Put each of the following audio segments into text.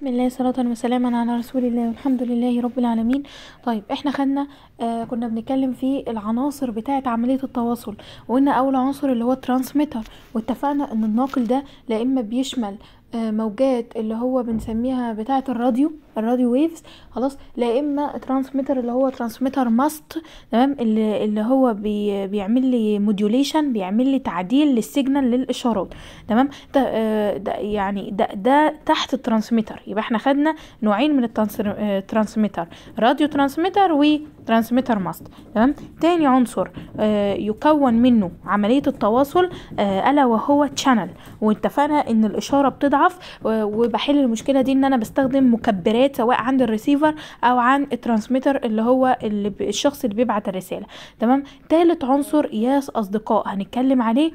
بسم الله صلاة وسلاما على رسول الله والحمد لله رب العالمين طيب احنا خدنا آه كنا بنتكلم في العناصر بتاعة عملية التواصل وقلنا اول عنصر اللي هو الترانسميتر واتفقنا ان الناقل ده لا اما بيشمل آه، موجات اللي هو بنسميها بتاعه الراديو الراديو ويفز خلاص لا اما ترانسميتر اللي هو ترانسميتر ماست تمام اللي, اللي هو بي بيعمل لي موديوليشن بيعمل لي تعديل للسيجنال للاشارات تمام ده, آه، ده يعني ده, ده تحت الترانسميتر يبقى احنا خدنا نوعين من الترانسميتر راديو ترانسميتر و ترانسميتر ماست تمام تاني عنصر آه، يكون منه عمليه التواصل آه، الا وهو تشانل واتفقنا ان الاشاره بتضعف وبحل المشكله دي ان انا بستخدم مكبرات سواء عند الريسيفر او عن الترانسميتر اللي هو اللي الشخص اللي بيبعت الرساله تمام تالت عنصر ياس اصدقاء هنتكلم عليه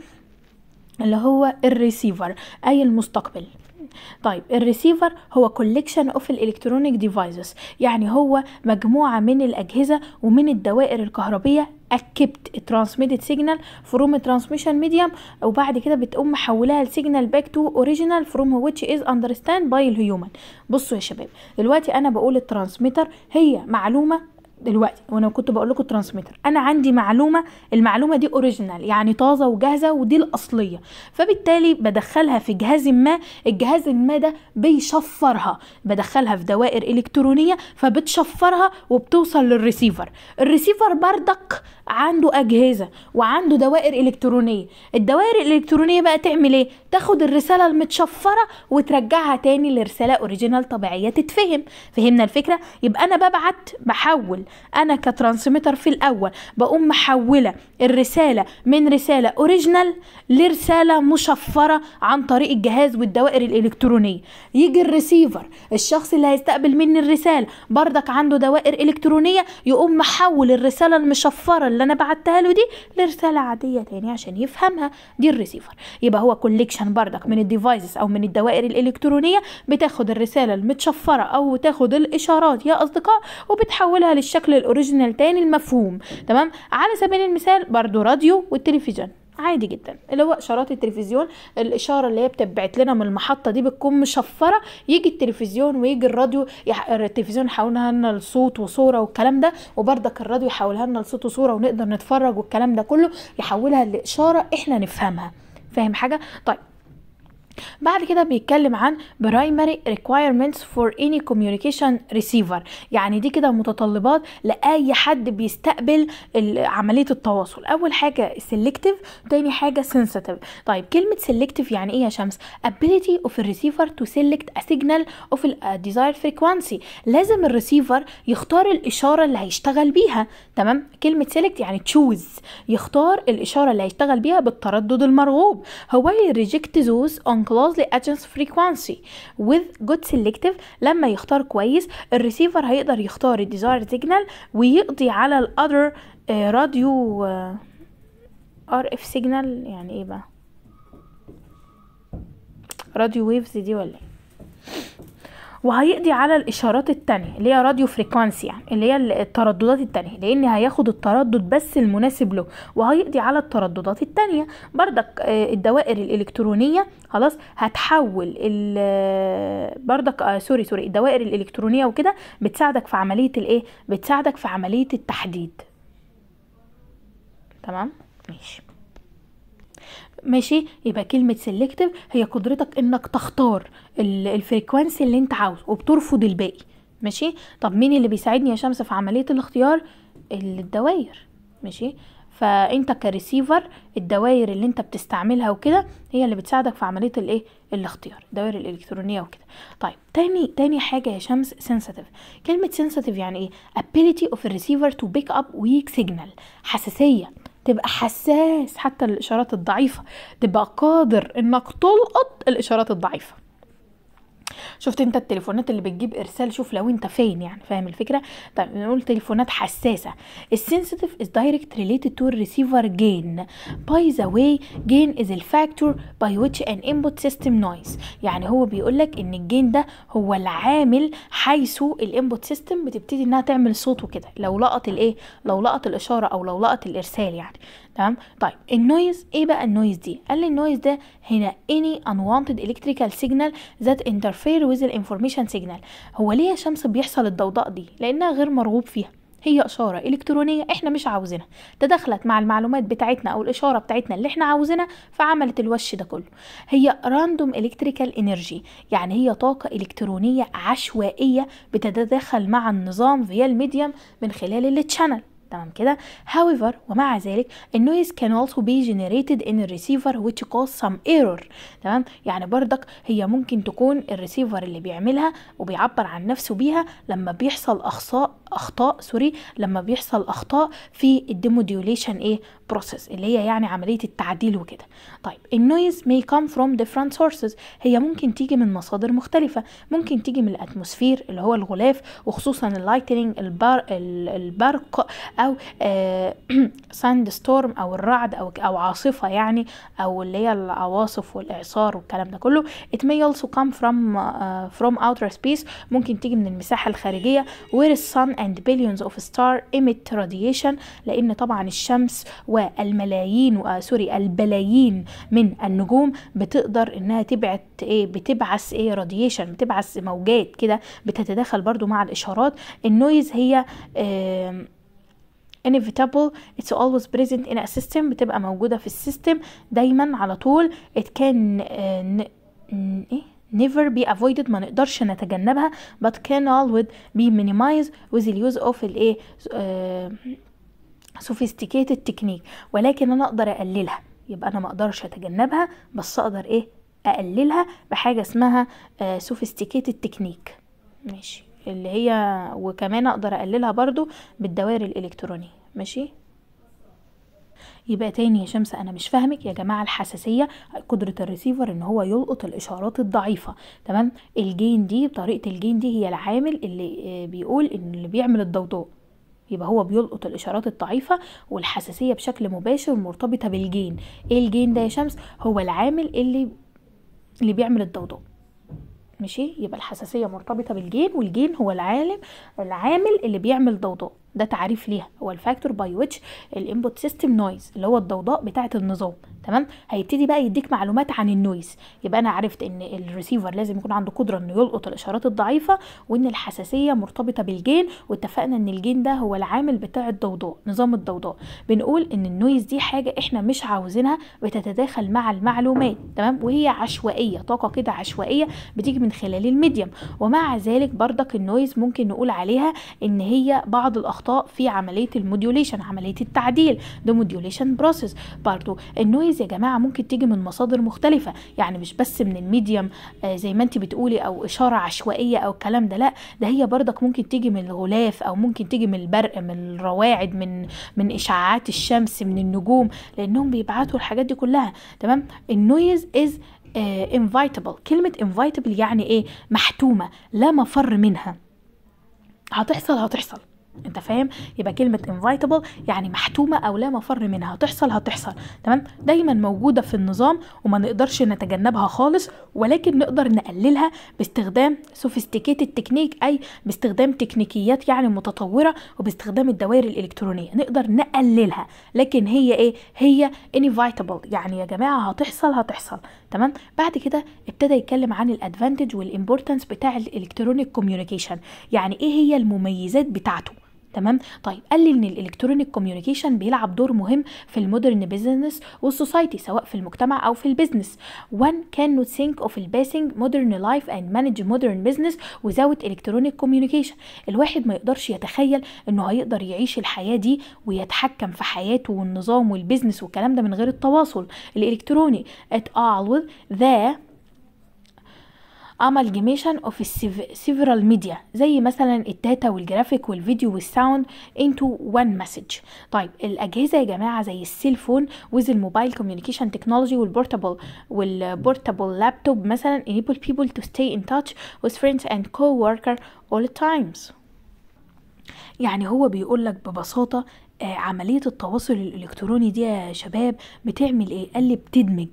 اللي هو الريسيفر اي المستقبل طيب الريسيفر هو كوليكشن اوف الالكترونيك ديفايسز يعني هو مجموعه من الاجهزه ومن الدوائر الكهربيه اكبت ترانسميتد سيجنال فروم ترانسميشن ميديوم وبعد كده بتقوم محولها لسيجنال باك تو اوريجينال فروم ويتش از اندرستاند باي الهيومن بصوا يا شباب دلوقتي انا بقول الترانسميتر هي معلومه دلوقتي وانا كنت بقول لكم ترانسميتر انا عندي معلومه المعلومه دي اوريجينال يعني طازه وجاهزه ودي الاصليه فبالتالي بدخلها في جهاز ما الجهاز ما ده بيشفرها بدخلها في دوائر الكترونيه فبتشفرها وبتوصل للريسيفر الريسيفر بردك عنده اجهزه وعنده دوائر الكترونيه الدوائر الالكترونيه بقى تعمل ايه تاخد الرساله المتشفره وترجعها تاني لرساله اوريجينال طبيعيه تتفهم فهمنا الفكره يبقى انا ببعت بحول انا كترانسميتر في الاول بقوم محوله الرساله من رساله اوريجينال لرساله مشفره عن طريق الجهاز والدوائر الالكترونيه يجي الريسيفر الشخص اللي هيستقبل مني الرساله بردك عنده دوائر الكترونيه يقوم محول الرساله المشفره اللي انا بعتها له دي لرساله عاديه تاني عشان يفهمها دي الريسيفر يبقى هو كوليكشن بردك من الديفايسز او من الدوائر الالكترونيه بتاخد الرساله المتشفره او تاخد الاشارات يا اصدقاء وبتحولها للشكل الاوريجينال تاني المفهوم تمام على سبيل المثال برضو راديو والتلفزيون عادي جدا اللي هو اشارات التلفزيون الاشاره اللي هي بتبعت لنا من المحطه دي بتكون مشفره يجي التلفزيون ويجي الراديو يح... التلفزيون يحولها لنا لصوت وصوره والكلام ده وبردك الراديو يحولها لنا لصوت وصوره ونقدر نتفرج والكلام ده كله يحولها لاشاره احنا نفهمها فاهم حاجه طيب بعد كده بيتكلم عن primary requirements for any communication receiver يعني دي كده متطلبات لأي حد بيستقبل عملية التواصل أول حاجة selective تاني حاجة sensitive طيب كلمة selective يعني إيه يا شمس ability of a receiver to select a signal of a desired frequency لازم الريسيفر يختار الإشارة اللي هيشتغل بيها تمام كلمة select يعني choose يختار الإشارة اللي هيشتغل بيها بالتردد المرغوب هو reject those on closely adjusts frequency with good selective لما يختار كويس الريسيفر هيقدر يختار الديزاير سيجنال ويقضي على الاذر راديو ار اف سيجنال يعني ايه بقى راديو ويفز دي ولا ايه وهيقضي على الاشارات التانية اللي هي راديو فريكوانسي يعني اللي هي الترددات التانية لان هياخد التردد بس المناسب له وهيقضي على الترددات التانية بردك آه، الدوائر الالكترونية خلاص هتحول بردك آه سوري سوري الدوائر الالكترونية وكده بتساعدك في عملية الايه بتساعدك في عملية التحديد تمام ماشي ماشي يبقى كلمه سيلكتيف هي قدرتك انك تختار الفريكوانسي اللي انت عاوزه وبترفض الباقي ماشي طب مين اللي بيساعدني يا شمس في عمليه الاختيار الدوائر ماشي فانت كريسيفر الدوائر اللي انت بتستعملها وكده هي اللي بتساعدك في عمليه الايه الاختيار الدوائر الالكترونيه وكده طيب تاني تاني حاجه يا شمس سنسيتيف كلمه سنسيتيف يعني ايه ability of a receiver to pick up weak signal حساسيه تبقى حساس حتى للاشارات الضعيفه تبقى قادر انك تلقط الاشارات الضعيفه شفت انت التليفونات اللي بتجيب ارسال شوف لو انت فين يعني فاهم الفكره طيب نقول تليفونات حساسه السنسيتيف از دايركت ريليتد تو الريسيفر جين باي ذا واي جين از الفاكتور باي ويتش ان انبوت سيستم نويز يعني هو بيقول لك ان الجين ده هو العامل حيث الانبوت سيستم بتبتدي انها تعمل صوت وكده لو لقط الايه لو لقط الاشاره او لو لقط الارسال يعني تمام طيب النويز ايه بقى النويز دي قال لي النويز ده هنا اني unwanted electrical signal that interfere with the information signal هو ليه يا شمس بيحصل الضوضاء دي لانها غير مرغوب فيها هي إشارة إلكترونية إحنا مش عاوزينها تدخلت مع المعلومات بتاعتنا أو الإشارة بتاعتنا اللي إحنا عاوزينها فعملت الوش ده كله هي راندوم إلكتريكال إنرجي يعني هي طاقة إلكترونية عشوائية بتتداخل مع النظام فيا الميديم من خلال التشانل تمام كده however ومع ذلك النويز can also be generated in the receiver which cause some error تمام يعني بردك هي ممكن تكون الريسيفر اللي بيعملها وبيعبر عن نفسه بيها لما بيحصل اخطاء اخطاء سوري لما بيحصل اخطاء في الديموديوليشن ايه بروسيس اللي هي يعني عمليه التعديل وكده طيب النويز may come from different sources هي ممكن تيجي من مصادر مختلفه ممكن تيجي من الاتموسفير اللي هو الغلاف وخصوصا اللايتنينج البرق او ساند آه، ستورم او الرعد او او عاصفه يعني او اللي هي العواصف والاعصار والكلام ده كله it may also come from uh, from outer space ممكن تيجي من المساحه الخارجيه where the sun and billions of stars emit radiation لان طبعا الشمس والملايين آه، سوري البلايين من النجوم بتقدر انها تبعت ايه بتبعث ايه راديشن بتبعث موجات كده بتتداخل برضو مع الاشارات النويز هي إيه inevitable it's always present in a system بتبقى موجودة في السيستم دايما على طول it can uh, إيه؟ never be avoided ما نقدرش نتجنبها but can always be minimized with the use of the إيه، uh, sophisticated technique ولكن انا اقدر اقللها يبقى انا ما اقدرش اتجنبها بس اقدر ايه اقللها بحاجه اسمها uh, sophisticated technique ماشي اللي هي وكمان اقدر اقللها برضو بالدوائر الالكترونيه ماشي يبقى تاني يا شمس انا مش فاهمك يا جماعه الحساسيه قدره الريسيفر ان هو يلقط الاشارات الضعيفه تمام الجين دي طريقه الجين دي هي العامل اللي آه، بيقول ان اللي بيعمل الضوضاء يبقى هو بيلقط الاشارات الضعيفه والحساسيه بشكل مباشر مرتبطه بالجين ايه الجين ده يا شمس هو العامل اللي اللي بيعمل الضوضاء ماشي يبقى الحساسيه مرتبطه بالجين والجين هو العالم العامل اللي بيعمل ضوضاء ده تعريف ليها هو الفاكتور باي ويتش الانبوت سيستم نويز اللي هو الضوضاء بتاعه النظام تمام هيبتدي بقى يديك معلومات عن النويز يبقى انا عرفت ان الريسيفر لازم يكون عنده قدره انه يلقط الاشارات الضعيفه وان الحساسيه مرتبطه بالجين واتفقنا ان الجين ده هو العامل بتاع الضوضاء نظام الضوضاء بنقول ان النويز دي حاجه احنا مش عاوزينها بتتداخل مع المعلومات تمام وهي عشوائيه طاقه كده عشوائيه بتيجي من خلال الميديم ومع ذلك بردك النويز ممكن نقول عليها ان هي بعض الاخطاء في عمليه الموديوليشن عمليه التعديل ده موديوليشن بروسيس برضو النويز الاحاسيس يا جماعه ممكن تيجي من مصادر مختلفه يعني مش بس من الميديم آه، زي ما انت بتقولي او اشاره عشوائيه او الكلام ده لا ده هي بردك ممكن تيجي من الغلاف او ممكن تيجي من البرق من الرواعد من من اشعاعات الشمس من النجوم لانهم بيبعتوا الحاجات دي كلها تمام النويز از انفيتابل كلمه انفيتابل يعني ايه محتومه لا مفر منها هتحصل هتحصل انت فاهم يبقى كلمه انفايتبل يعني محتومه او لا مفر منها هتحصل هتحصل تمام دايما موجوده في النظام وما نقدرش نتجنبها خالص ولكن نقدر نقللها باستخدام سوفيستيكيتد تكنيك اي باستخدام تكنيكيات يعني متطوره وباستخدام الدوائر الالكترونيه نقدر نقللها لكن هي ايه هي انفايتبل يعني يا جماعه هتحصل هتحصل تمام بعد كده ابتدى يتكلم عن الادفانتج والامبورتنس بتاع الالكترونيك كوميونيكيشن يعني ايه هي المميزات بتاعته تمام طيب قال لي ان الالكترونيك كوميونيكيشن بيلعب دور مهم في المودرن بيزنس والسوسايتي سواء في المجتمع او في البيزنس one cannot think of الباسنج modern life and manage modern business without electronic communication الواحد ما يقدرش يتخيل انه هيقدر يعيش الحياه دي ويتحكم في حياته والنظام والبيزنس والكلام ده من غير التواصل الالكتروني ات اول ذا amalgamation of several media زي مثلا الداتا والجرافيك والفيديو والساوند into one message طيب الأجهزة يا جماعة زي السيل فون with الموبايل communication technology والبورتابل والبورتابل لابتوب مثلا enable people to stay in touch with friends and co-worker all times يعني هو بيقول لك ببساطة آه، عملية التواصل الإلكتروني دي يا شباب بتعمل إيه؟ قال لي بتدمج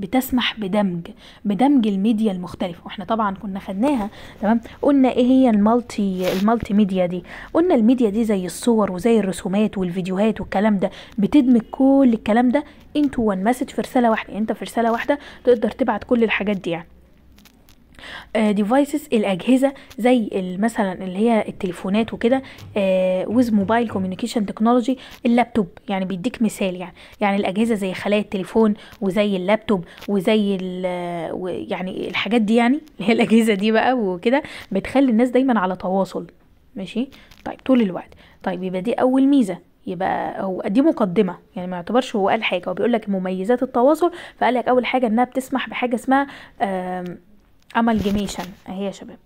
بتسمح بدمج بدمج الميديا المختلفه واحنا طبعا كنا خدناها تمام قلنا ايه هي المالتي المالتي ميديا دي قلنا الميديا دي زي الصور وزي الرسومات والفيديوهات والكلام ده بتدمج كل الكلام ده انتو وان مسج في رساله واحده يعني انت في رساله واحده تقدر تبعت كل الحاجات دي يعني ديفايسز آه، الاجهزه زي مثلا اللي هي التليفونات وكده ويز موبايل كوميونيكيشن تكنولوجي اللابتوب يعني بيديك مثال يعني يعني الاجهزه زي خلايا التليفون وزي اللابتوب وزي يعني الحاجات دي يعني اللي هي الاجهزه دي بقى وكده بتخلي الناس دايما على تواصل ماشي طيب طول الوقت طيب يبقى دي اول ميزه يبقى هو دي مقدمه يعني ما يعتبرش هو قال حاجه هو بيقول لك مميزات التواصل فقال لك اول حاجه انها بتسمح بحاجه اسمها amalgamation اهي يا شباب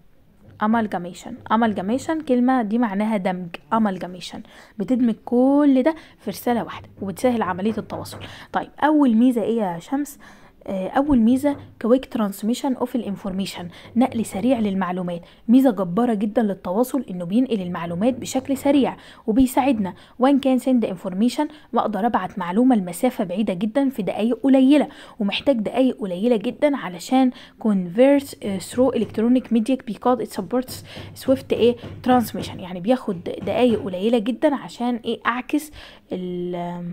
amalgamation amalgamation كلمة دي معناها دمج amalgamation بتدمج كل ده في رسالة واحدة وبتسهل عملية التواصل طيب أول ميزة إيه يا شمس آه، اول ميزه كويك ترانسميشن اوف الانفورميشن نقل سريع للمعلومات ميزه جباره جدا للتواصل انه بينقل المعلومات بشكل سريع وبيساعدنا وان كان سند انفورميشن واقدر ابعت معلومه لمسافه بعيده جدا في دقائق قليله ومحتاج دقائق قليله جدا علشان كونفيرت ثرو الكترونيك ميديا بيكاد سبورتس سويفت ايه ترانسميشن يعني بياخد دقائق قليله جدا عشان ايه اعكس ال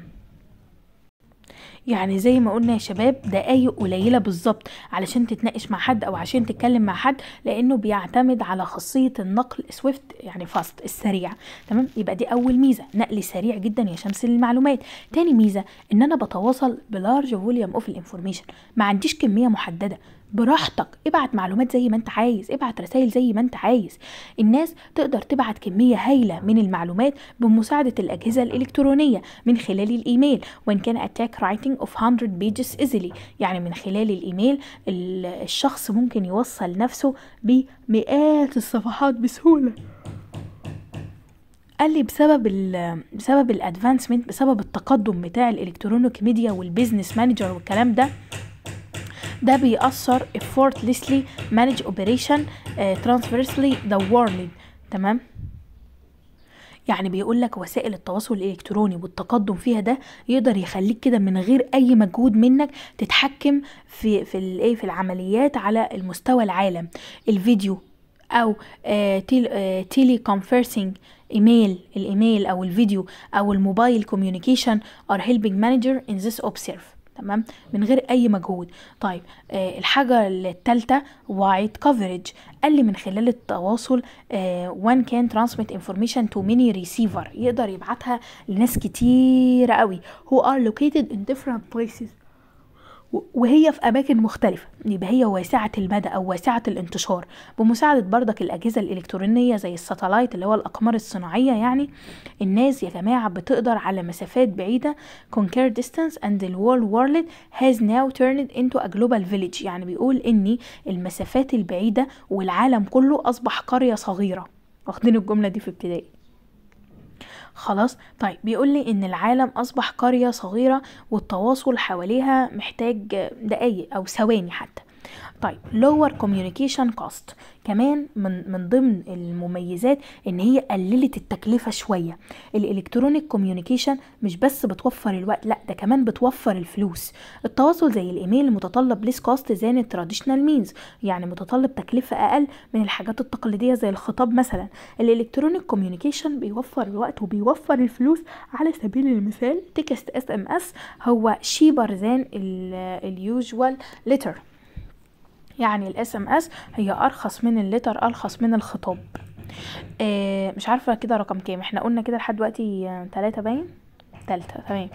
يعني زي ما قلنا يا شباب دقايق قليله بالظبط علشان تتناقش مع حد او عشان تتكلم مع حد لانه بيعتمد على خاصيه النقل سويفت يعني فاست السريع تمام يبقى دي اول ميزه نقل سريع جدا يا شمس للمعلومات تاني ميزه ان انا بتواصل بلارج فوليوم اوف الانفورميشن ما عنديش كميه محدده براحتك ابعت معلومات زي ما انت عايز ابعت رسائل زي ما انت عايز الناس تقدر تبعت كمية هائلة من المعلومات بمساعدة الأجهزة الإلكترونية من خلال الإيميل وإن كان attack writing of 100 pages easily يعني من خلال الإيميل الشخص ممكن يوصل نفسه بمئات الصفحات بسهولة قال لي بسبب ال بسبب الادفانسمنت بسبب التقدم بتاع الالكترونيك ميديا والبيزنس مانجر والكلام ده ده بيأثر effortlessly manage operation آه، transversely the world تمام يعني بيقول لك وسائل التواصل الالكتروني والتقدم فيها ده يقدر يخليك كده من غير اي مجهود منك تتحكم في في الايه في العمليات على المستوى العالم الفيديو او تيلي كونفرسينج ايميل الايميل او الفيديو او الموبايل كوميونيكيشن ار هيلبينج مانجر ان ذس اوبسيرف تمام من غير اي مجهود طيب آه الحاجه الثالثه وايد كفرج قال لي من خلال التواصل وان كان ترانسميت انفورميشن تو ميني ريسيفر يقدر يبعتها لناس كتير قوي هو ار لوكيتد ان ديفرنت بليسز وهي في أماكن مختلفة يبقى هي واسعة المدى أو واسعة الانتشار بمساعدة بردك الأجهزة الإلكترونية زي الساتلايت اللي هو الأقمار الصناعية يعني الناس يا جماعة بتقدر على مسافات بعيدة conquer distance and the world world has now turned into a global village يعني بيقول إن المسافات البعيدة والعالم كله أصبح قرية صغيرة واخدين الجملة دي في ابتدائي خلاص طيب بيقول لي ان العالم اصبح قريه صغيره والتواصل حواليها محتاج دقايق او ثواني حتى طيب lower communication cost كمان من من ضمن المميزات ان هي قللت التكلفه شويه الالكترونيك كوميونيكيشن مش بس بتوفر الوقت لا ده كمان بتوفر الفلوس التواصل زي الايميل متطلب ليس كوست زي التراديشنال مينز يعني متطلب تكلفه اقل من الحاجات التقليديه زي الخطاب مثلا الالكترونيك كوميونيكيشن بيوفر الوقت وبيوفر الفلوس على سبيل المثال تكست اس ام اس هو شيبر زان اليوجوال ليتر يعني الاس ام اس هي ارخص من اللتر ارخص من الخطاب آه، مش عارفه كده رقم كام احنا قلنا كده لحد دلوقتي 3 باين الثالثه تمام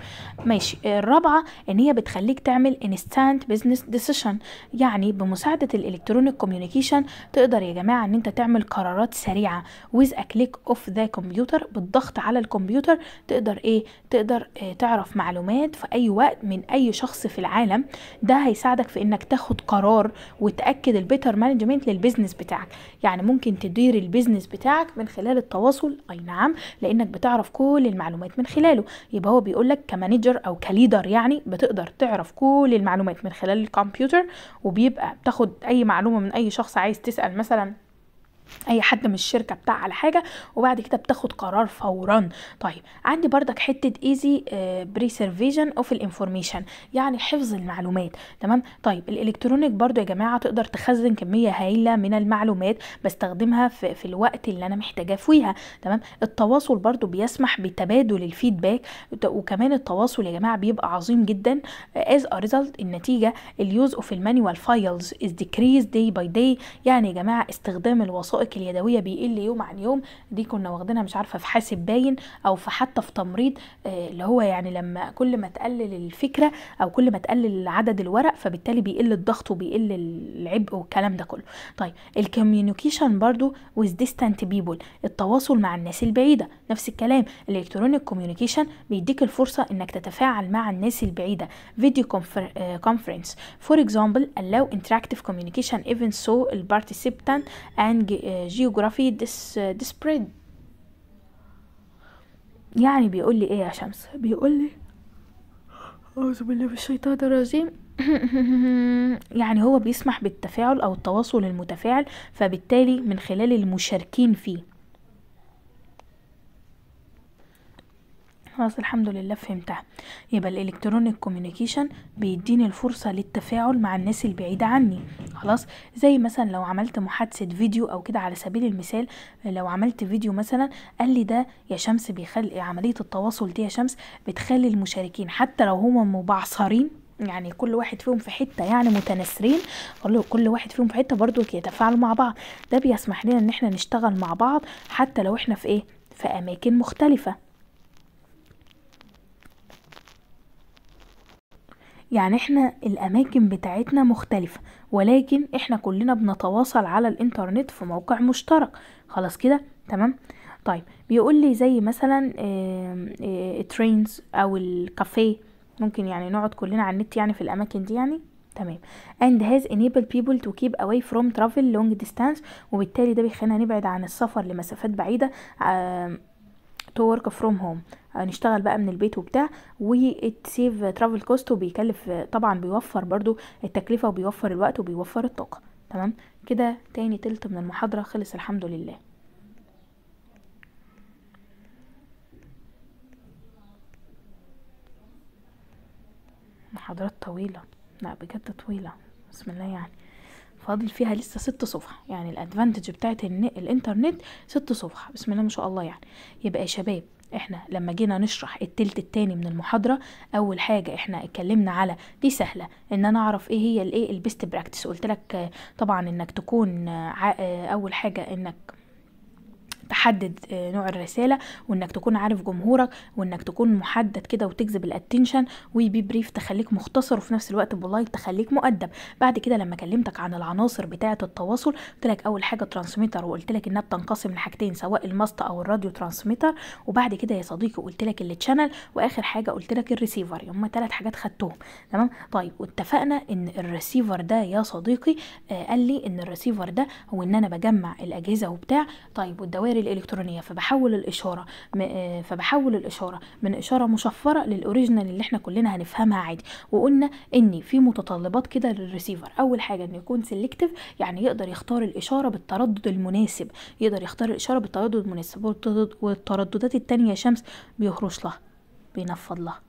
ماشي الرابعه ان هي بتخليك تعمل instant business decision يعني بمساعده الالكترونيك كوميونيكيشن تقدر يا جماعه ان انت تعمل قرارات سريعه ويز a click اوف ذا كمبيوتر بالضغط على الكمبيوتر تقدر ايه تقدر إيه تعرف معلومات في اي وقت من اي شخص في العالم ده هيساعدك في انك تاخد قرار وتاكد البيتر مانجمنت للبيزنس بتاعك يعني ممكن تدير البيزنس بتاعك من خلال التواصل اي نعم لانك بتعرف كل المعلومات من خلاله يبقى يبقى هو بيقول لك كمانجر او كليدر يعني بتقدر تعرف كل المعلومات من خلال الكمبيوتر وبيبقى بتاخد اي معلومه من اي شخص عايز تسال مثلا اي حد من الشركه بتاع على حاجه وبعد كده بتاخد قرار فورا طيب عندي بردك حته ايزي بريسيرفيجن اوف الانفورميشن يعني حفظ المعلومات تمام طيب الالكترونيك برضو يا جماعه تقدر تخزن كميه هائله من المعلومات بستخدمها في, في الوقت اللي انا محتاجاه فيها تمام التواصل برضو بيسمح بتبادل الفيدباك وكمان التواصل يا جماعه بيبقى عظيم جدا از ا ريزلت النتيجه اليوز اوف المانيوال فايلز از decreased داي باي داي يعني يا جماعه استخدام الوسائط الوظائق اليدويه بيقل يوم عن يوم دي كنا واخدينها مش عارفه في حاسب باين او في حتى في تمريض آه، اللي هو يعني لما كل ما تقلل الفكره او كل ما تقلل عدد الورق فبالتالي بيقل الضغط وبيقل العبء والكلام ده كله طيب الكوميونيكيشن برضو ويز ديستانت بيبول التواصل مع الناس البعيده نفس الكلام الالكترونيك كوميونيكيشن بيديك الفرصه انك تتفاعل مع الناس البعيده فيديو كونفرنس فور اكزامبل allow interactive communication even so the participant and آه، جيوغرافي ديس ديسبريد يعني بيقول لي ايه يا شمس بيقول لي اعوذ بالله من الشيطان الرجيم يعني هو بيسمح بالتفاعل او التواصل المتفاعل فبالتالي من خلال المشاركين فيه خلاص الحمد لله فهمتها يبقى الالكترونيك كوميونيكيشن بيديني الفرصه للتفاعل مع الناس البعيده عني خلاص زي مثلا لو عملت محادثه فيديو او كده على سبيل المثال لو عملت فيديو مثلا قال لي ده يا شمس بيخلي عمليه التواصل دي يا شمس بتخلي المشاركين حتى لو هما مبعصرين يعني كل واحد فيهم في حته يعني متناسرين كل واحد فيهم في حته برضو يتفاعلوا مع بعض ده بيسمح لنا ان احنا نشتغل مع بعض حتى لو احنا في ايه في اماكن مختلفه يعني احنا الاماكن بتاعتنا مختلفة ولكن احنا كلنا بنتواصل على الانترنت في موقع مشترك خلاص كده تمام طيب بيقول لي زي مثلا الترينز آه، او الكافيه ممكن يعني نقعد كلنا على النت يعني في الاماكن دي يعني تمام and has enabled people to keep away from travel long distance وبالتالي ده بيخلينا نبعد عن السفر لمسافات بعيدة to work from home نشتغل بقى من البيت وبتاع وتسيف ترافل كوست وبيكلف طبعا بيوفر برضو التكلفه وبيوفر الوقت وبيوفر الطاقه تمام كده تاني تلت من المحاضره خلص الحمد لله محاضرات طويله لا بجد طويله بسم الله يعني فاضل فيها لسه ست صفح يعني الادفانتج بتاعت الانترنت ست صفح بسم الله ما شاء الله يعني يبقى يا شباب احنا لما جينا نشرح التلت التاني من المحاضرة اول حاجة احنا اتكلمنا على دي سهلة ان انا اعرف ايه هي الايه البيست براكتس قلت لك طبعا انك تكون اول حاجة انك تحدد آه، نوع الرساله وانك تكون عارف جمهورك وانك تكون محدد كده وتجذب الاتنشن وبي بريف تخليك مختصر وفي نفس الوقت بولايت تخليك مؤدب بعد كده لما كلمتك عن العناصر بتاعه التواصل قلت لك اول حاجه ترانسميتر وقلت لك انها بتنقسم لحاجتين سواء الماست او الراديو ترانسميتر وبعد كده يا صديقي قلت لك التشانل واخر حاجه قلت لك الريسيفر هم ثلاث حاجات خدتهم تمام طيب واتفقنا ان الريسيفر ده يا صديقي آه قال لي ان الريسيفر ده هو ان انا بجمع الاجهزه وبتاع طيب والدوائر الالكترونيه فبحول الاشاره آه، فبحول الاشاره من اشاره مشفره للاوريجينال اللي احنا كلنا هنفهمها عادي وقلنا ان في متطلبات كده للريسيفر اول حاجه انه يكون سيلكتيف يعني يقدر يختار الاشاره بالتردد المناسب يقدر يختار الاشاره بالتردد المناسب والترددات التانية شمس بيهرش لها بينفض لها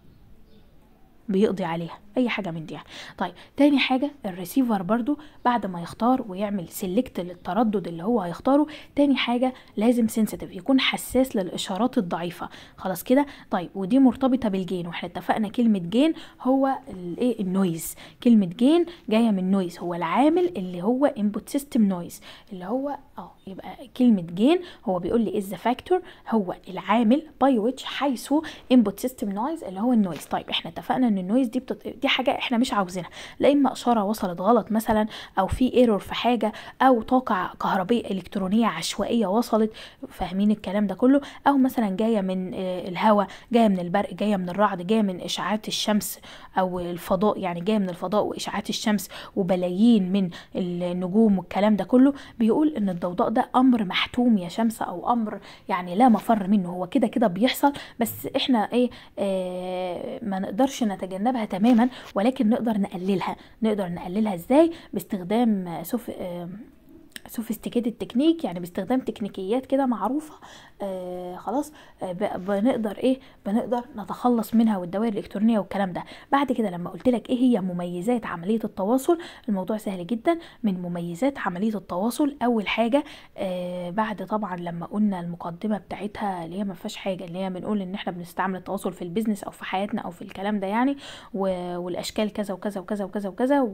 بيقضي عليها اي حاجه من دي يعني طيب تاني حاجه الريسيفر برضو بعد ما يختار ويعمل سيلكت للتردد اللي هو هيختاره تاني حاجه لازم سنسيتيف يكون حساس للاشارات الضعيفه خلاص كده طيب ودي مرتبطه بالجين واحنا اتفقنا كلمه جين هو الايه النويز كلمه جين جايه من نويز هو العامل اللي هو انبوت سيستم نويز اللي هو اه يبقى كلمه جين هو بيقول لي از فاكتور هو العامل باي ويتش حيث انبوت سيستم نويز اللي هو النويز طيب احنا اتفقنا ان النويز دي بتط... دي حاجه احنا مش عاوزينها لا اما اشاره وصلت غلط مثلا او في ايرور في حاجه او طاقه كهربيه الكترونيه عشوائيه وصلت فاهمين الكلام ده كله او مثلا جايه من آه، الهواء جايه من البرق جايه من الرعد جايه من اشعاعات الشمس او الفضاء يعني جايه من الفضاء واشعاعات الشمس وبلايين من النجوم والكلام ده كله بيقول ان الضوضاء ده امر محتوم يا شمس او امر يعني لا مفر منه هو كده كده بيحصل بس احنا ايه آه ما نقدرش نتجنبها تماما ولكن نقدر نقللها نقدر نقللها ازاي باستخدام سوف سوفيستيكيتد تكنيك يعني باستخدام تكنيكيات كده معروفه آه خلاص آه بنقدر ايه بنقدر نتخلص منها والدوائر الالكترونيه والكلام ده بعد كده لما قلت لك ايه هي مميزات عمليه التواصل الموضوع سهل جدا من مميزات عمليه التواصل اول حاجه آه بعد طبعا لما قلنا المقدمه بتاعتها اللي هي ما فيهاش حاجه اللي هي بنقول ان احنا بنستعمل التواصل في البيزنس او في حياتنا او في الكلام ده يعني والاشكال كذا وكذا وكذا وكذا وكذا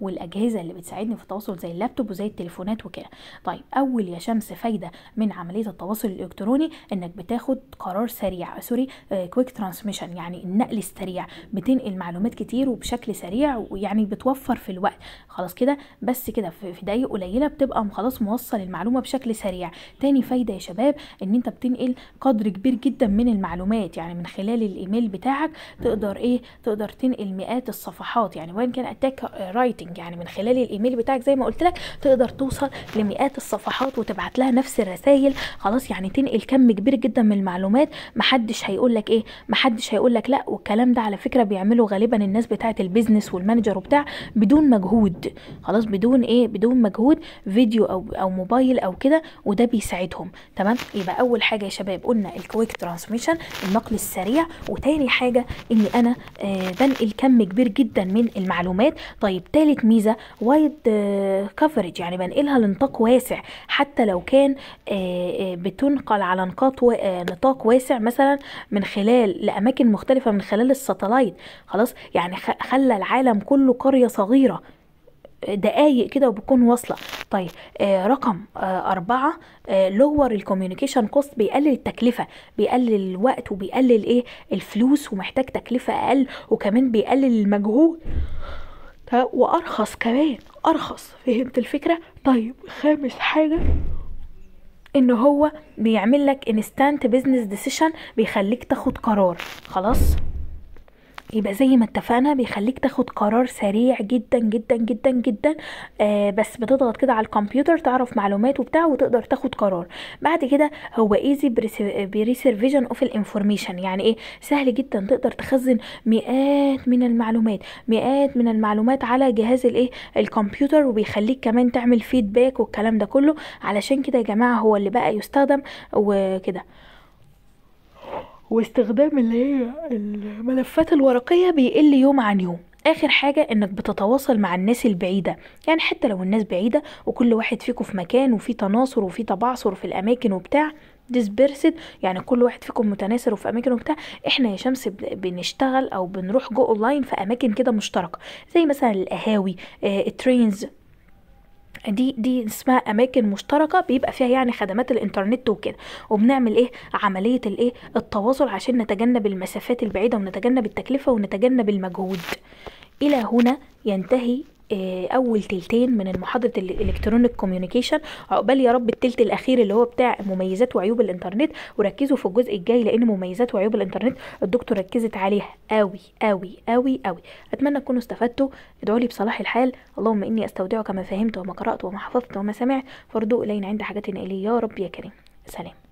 والاجهزه اللي بتساعدني في التواصل زي اللابتوب وزي التليفونات وكده طيب اول يا شمس فايده من عمليه التواصل الالكتروني انك بتاخد قرار سريع آه، سوري كويك آه، ترانسميشن يعني النقل السريع بتنقل معلومات كتير وبشكل سريع ويعني بتوفر في الوقت خلاص كده بس كده في دقايق قليله بتبقى خلاص موصل المعلومه بشكل سريع تاني فايده يا شباب ان انت بتنقل قدر كبير جدا من المعلومات يعني من خلال الايميل بتاعك تقدر ايه تقدر تنقل مئات الصفحات يعني وان كان اتاك رايتنج يعني من خلال الايميل بتاعك زي ما قلت لك تقدر توصل لمئات الصفحات وتبعت لها نفس الرسائل خلاص يعني تنقل كم كبير جدا من المعلومات محدش هيقول لك ايه محدش هيقول لك لا والكلام ده على فكره بيعمله غالبا الناس بتاعه البيزنس والمانجر وبتاع بدون مجهود خلاص بدون ايه بدون مجهود فيديو او او موبايل او كده وده بيساعدهم تمام يبقى اول حاجه يا شباب قلنا الكويك ترانسميشن النقل السريع وتاني حاجه ان انا آه بنقل كم كبير جدا من المعلومات طيب تالت ميزه وايد آه كفرج يعني بنقلها نطاق واسع حتى لو كان آه، آه، بتنقل على نقاط آه، نطاق واسع مثلا من خلال لاماكن مختلفه من خلال الساتلايت خلاص يعني خلى العالم كله قريه صغيره دقايق كده وبتكون واصله طيب آه رقم آه أربعة آه لور الكوميونيكيشن كوست بيقلل التكلفة بيقلل الوقت وبيقلل ايه الفلوس ومحتاج تكلفة أقل وكمان بيقلل المجهود وارخص كمان ارخص فهمت الفكره طيب خامس حاجه ان هو بيعمل لك انستانت بيزنس ديسيشن بيخليك تاخد قرار خلاص يبقى زي ما اتفقنا بيخليك تاخد قرار سريع جدا جدا جدا جدا آه بس بتضغط كده على الكمبيوتر تعرف معلومات وبتاع وتقدر تاخد قرار بعد كده هو ايزي بريسيرفيجن اوف الانفورميشن يعني ايه سهل جدا تقدر تخزن مئات من المعلومات مئات من المعلومات على جهاز الايه الكمبيوتر وبيخليك كمان تعمل فيدباك والكلام ده كله علشان كده يا جماعه هو اللي بقى يستخدم وكده واستخدام اللي هي الملفات الورقية بيقل يوم عن يوم اخر حاجة انك بتتواصل مع الناس البعيدة يعني حتى لو الناس بعيدة وكل واحد فيكم في مكان وفي تناصر وفي تبعثر في الاماكن وبتاع ديسبيرسد يعني كل واحد فيكم متناثر وفي اماكن وبتاع احنا يا شمس بنشتغل او بنروح جو اونلاين في اماكن كده مشتركه زي مثلا القهاوي آه الترينز دي دي اسمها اماكن مشتركه بيبقى فيها يعني خدمات الانترنت وكده وبنعمل ايه عمليه الايه التواصل عشان نتجنب المسافات البعيده ونتجنب التكلفه ونتجنب المجهود الى هنا ينتهي آه، اول تلتين من محاضره الالكترونيك كوميونيكيشن عقبال يا رب التلت الاخير اللي هو بتاع مميزات وعيوب الانترنت وركزوا في الجزء الجاي لان مميزات وعيوب الانترنت الدكتور ركزت عليها قوي قوي قوي قوي اتمنى تكونوا استفدتوا ادعوا لي بصلاح الحال اللهم اني استودعك ما فهمت وما قرات وما حفظت وما سمعت فردوا الينا عند حاجتنا الي يا رب يا كريم سلام